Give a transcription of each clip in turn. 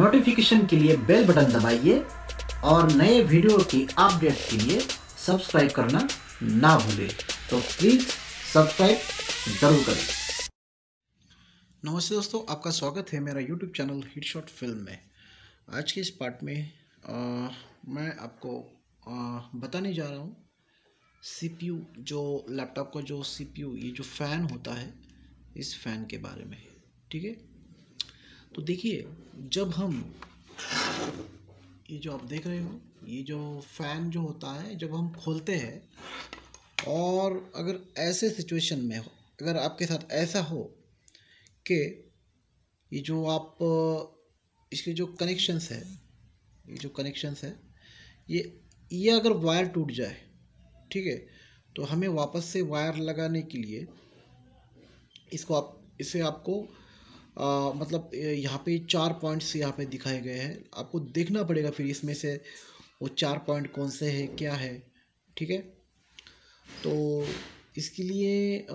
Notification के लिए bell button दबाइए और नए वीडियो की अपडेट के लिए सब्सक्राइब करना ना भूलें तो प्लीज़ सब्सक्राइब जरूर करें नमस्ते दोस्तों आपका स्वागत है मेरा YouTube channel hit shot film में आज के इस पार्ट में आ, मैं आपको आ, बताने जा रहा हूँ सीपीयू जो लैपटॉप का जो सीपीयू ये जो फ़ैन होता है इस फ़ैन के बारे में ठीक है तो देखिए जब हम ये जो आप देख रहे हो ये जो फ़ैन जो होता है जब हम खोलते हैं और अगर ऐसे सिचुएशन में हो अगर आपके साथ ऐसा हो कि ये जो आप इसके जो कनेक्शंस है ये जो कनेक्शंस है ये ये अगर वायर टूट जाए ठीक है तो हमें वापस से वायर लगाने के लिए इसको आप इसे आपको आ, मतलब यहाँ पे चार पॉइंट्स यहाँ पे दिखाए गए हैं आपको देखना पड़ेगा फिर इसमें से वो चार पॉइंट कौन से है क्या है ठीक है तो इसके लिए आ,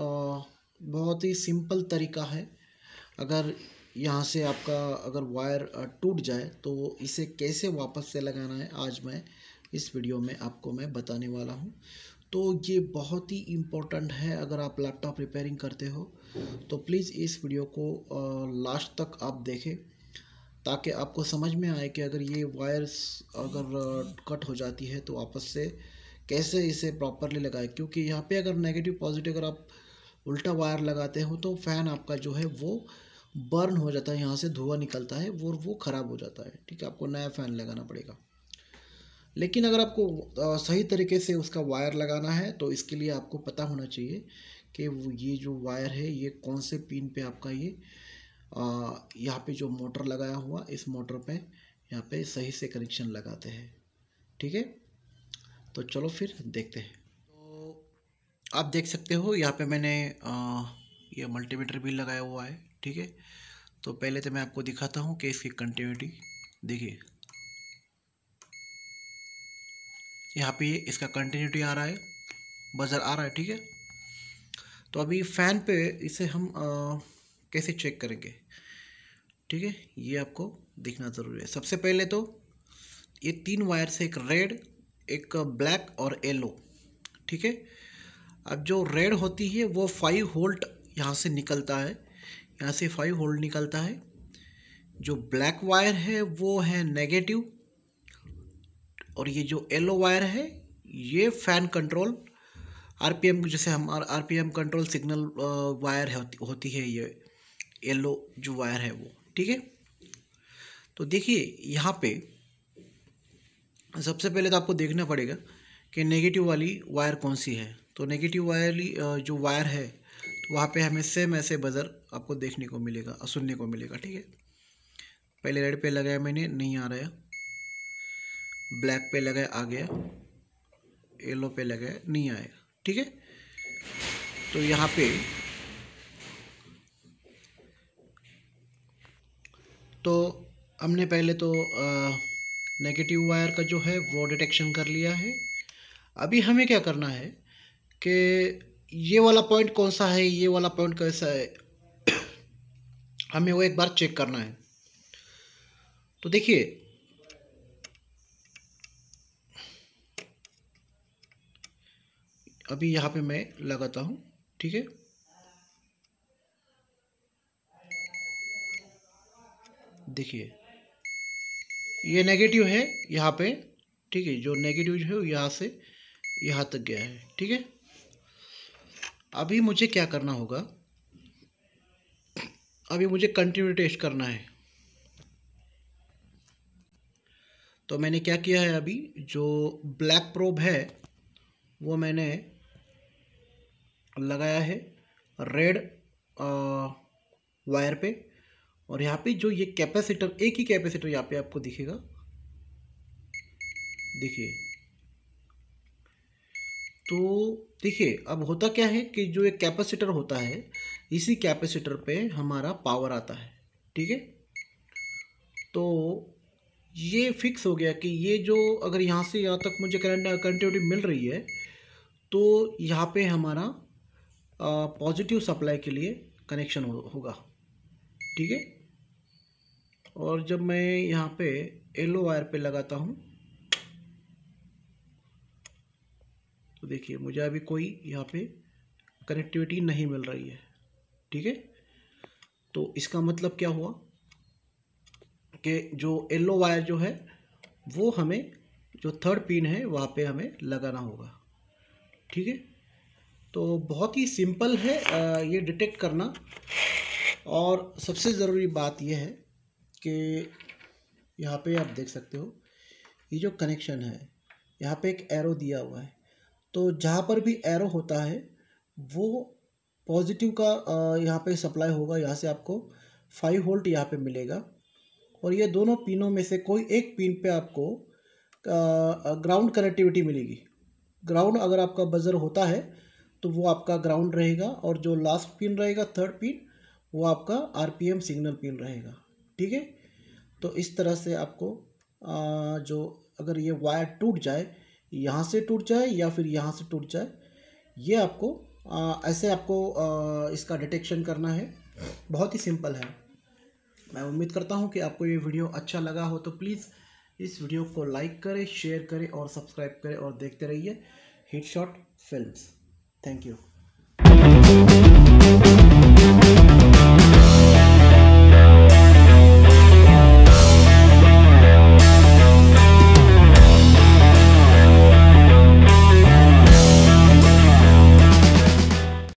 बहुत ही सिंपल तरीका है अगर यहाँ से आपका अगर वायर टूट जाए तो इसे कैसे वापस से लगाना है आज मैं इस वीडियो में आपको मैं बताने वाला हूँ तो ये बहुत ही इम्पोर्टेंट है अगर आप लैपटॉप रिपेयरिंग करते हो तो प्लीज़ इस वीडियो को लास्ट तक आप देखें ताकि आपको समझ में आए कि अगर ये वायर्स अगर कट हो जाती है तो आपस से कैसे इसे प्रॉपरली लगाए क्योंकि यहाँ पे अगर नेगेटिव पॉजिटिव अगर आप उल्टा वायर लगाते हो तो फ़ैन आपका जो है वो बर्न हो जाता है यहाँ से धुआं निकलता है वो वो ख़राब हो जाता है ठीक है आपको नया फ़ैन लगाना पड़ेगा लेकिन अगर आपको सही तरीके से उसका वायर लगाना है तो इसके लिए आपको पता होना चाहिए कि वो ये जो वायर है ये कौन से पिन पे आपका ये यहाँ पे जो मोटर लगाया हुआ इस मोटर पे यहाँ पे सही से कनेक्शन लगाते हैं ठीक है तो चलो फिर देखते हैं तो आप देख सकते हो यहाँ पे मैंने ये मल्टीमीटर भी लगाया हुआ है ठीक है तो पहले तो मैं आपको दिखाता हूँ कि इसकी कंटिन्यूटी देखिए यहाँ पे इसका कंटिन्यूटी आ रहा है बज़र आ रहा है ठीक है तो अभी फ़ैन पे इसे हम आ, कैसे चेक करेंगे ठीक है ये आपको देखना ज़रूरी है सबसे पहले तो ये तीन वायर से एक रेड एक ब्लैक और येलो ठीक है अब जो रेड होती है वो फाइव होल्ट यहाँ से निकलता है यहाँ से फाइव होल्ट निकलता है जो ब्लैक वायर है वो है नेगेटिव और ये जो येलो वायर है ये फैन कंट्रोल आरपीएम जैसे हम आरपीएम कंट्रोल सिग्नल वायर है, होती है ये येलो जो वायर है वो ठीक है तो देखिए यहाँ पे सबसे पहले तो आपको देखना पड़ेगा कि नेगेटिव वाली वायर कौन सी है तो नेगेटिव वायरली जो वायर है तो वहाँ पे हमें सेम ऐसे बज़र आपको देखने को मिलेगा सुनने को मिलेगा ठीक है पहले रेड पे लगाया मैंने नहीं आ रहा है ब्लैक पे लगाए आ गया येलो पे लगाए नहीं आया ठीक है तो यहाँ पे तो हमने पहले तो नेगेटिव वायर का जो है वो डिटेक्शन कर लिया है अभी हमें क्या करना है कि ये वाला पॉइंट कौन सा है ये वाला पॉइंट कैसा है हमें वो एक बार चेक करना है तो देखिए अभी यहाँ पे मैं लगाता हूँ ठीक है देखिए ये नेगेटिव है यहाँ पे ठीक है जो नेगेटिव है यहाँ से यहाँ तक गया है ठीक है अभी मुझे क्या करना होगा अभी मुझे कंटिन्यू टेस्ट करना है तो मैंने क्या किया है अभी जो ब्लैक प्रोब है वो मैंने लगाया है रेड वायर पे और यहाँ पे जो ये कैपेसिटर एक ही कैपेसिटर यहाँ पे आपको दिखेगा देखिए तो देखिए अब होता क्या है कि जो एक कैपेसिटर होता है इसी कैपेसिटर पे हमारा पावर आता है ठीक है तो ये फिक्स हो गया कि ये जो अगर यहाँ से यहाँ तक मुझे करंट कंटिन्यूटी मिल रही है तो यहाँ पे हमारा पॉजिटिव सप्लाई के लिए कनेक्शन हो, होगा ठीक है और जब मैं यहाँ पे येलो वायर पे लगाता हूँ तो देखिए मुझे अभी कोई यहाँ पे कनेक्टिविटी नहीं मिल रही है ठीक है तो इसका मतलब क्या हुआ कि जो येलो वायर जो है वो हमें जो थर्ड पिन है वहाँ पे हमें लगाना होगा ठीक है तो बहुत ही सिंपल है ये डिटेक्ट करना और सबसे ज़रूरी बात यह है कि यहाँ पे आप देख सकते हो ये जो कनेक्शन है यहाँ पे एक एरो दिया हुआ है तो जहाँ पर भी एरो होता है वो पॉजिटिव का यहाँ पे सप्लाई होगा यहाँ से आपको फाइव होल्ट यहाँ पे मिलेगा और ये दोनों पिनों में से कोई एक पिन पे आपको ग्राउंड कनेक्टिविटी मिलेगी ग्राउंड अगर आपका बजर होता है तो वो आपका ग्राउंड रहेगा और जो लास्ट पिन रहेगा थर्ड पिन वो आपका आरपीएम सिग्नल पिन रहेगा ठीक है तो इस तरह से आपको आ, जो अगर ये वायर टूट जाए यहाँ से टूट जाए या फिर यहाँ से टूट जाए ये आपको आ, ऐसे आपको आ, इसका डिटेक्शन करना है बहुत ही सिंपल है मैं उम्मीद करता हूँ कि आपको ये वीडियो अच्छा लगा हो तो प्लीज़ इस वीडियो को लाइक करें शेयर करें और सब्सक्राइब करें और देखते रहिए hit shot films Thank you.